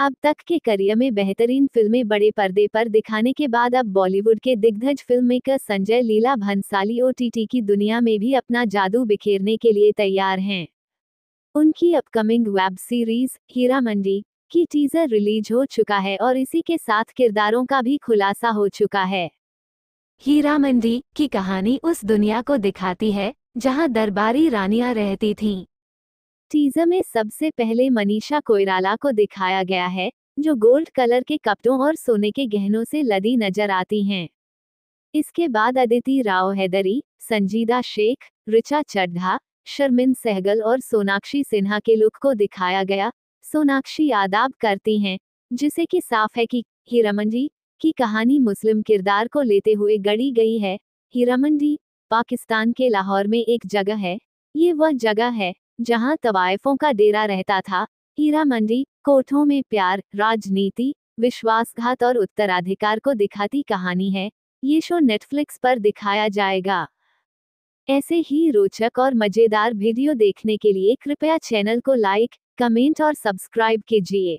अब तक के करियर में बेहतरीन फिल्में बड़े पर्दे पर दिखाने के बाद अब बॉलीवुड के दिग्गज film maker Sanjay Leela Bhansali OTT की दुनिया में भी अपना जादू बिखेरने के लिए तैयार हैं उनकी upcoming web series Heera Mandi की टीजर रिलीज हो चुका है और इसी के साथ किरदारों का भी खुलासा हो चुका है हीरा मंडी की कहानी उस दुनिया को दिखाती है जहां दरबारी रानियां रहती थीं। टीजर में सबसे पहले मनीषा कोयराला को दिखाया गया है जो गोल्ड कलर के कपड़ों और सोने के गहनों से लदी नजर आती हैं इसके बाद अदिति राव हैदरी संजीदा शेख रिचा चड्ढा शर्मिन सहगल और सोनाक्षी सिन्हा के लुक को दिखाया गया सोनाक्षी आदाब करती हैं जिसे कि साफ है कि हीरामन जी की कहानी मुस्लिम किरदार को लेते हुए गढ़ी गई है हीरामन जी पाकिस्तान के लाहौर में एक जगह है ये वह जगह है जहां तवायफों का डेरा रहता था हीरा मंडी कोठों में प्यार राजनीति विश्वासघात और उत्तराधिकार को दिखाती कहानी है ये शो नेटफ्लिक्स पर दिखाया जाएगा ऐसे ही रोचक और मजेदार वीडियो देखने के लिए कृपया चैनल को लाइक कमेंट और सब्सक्राइब कीजिए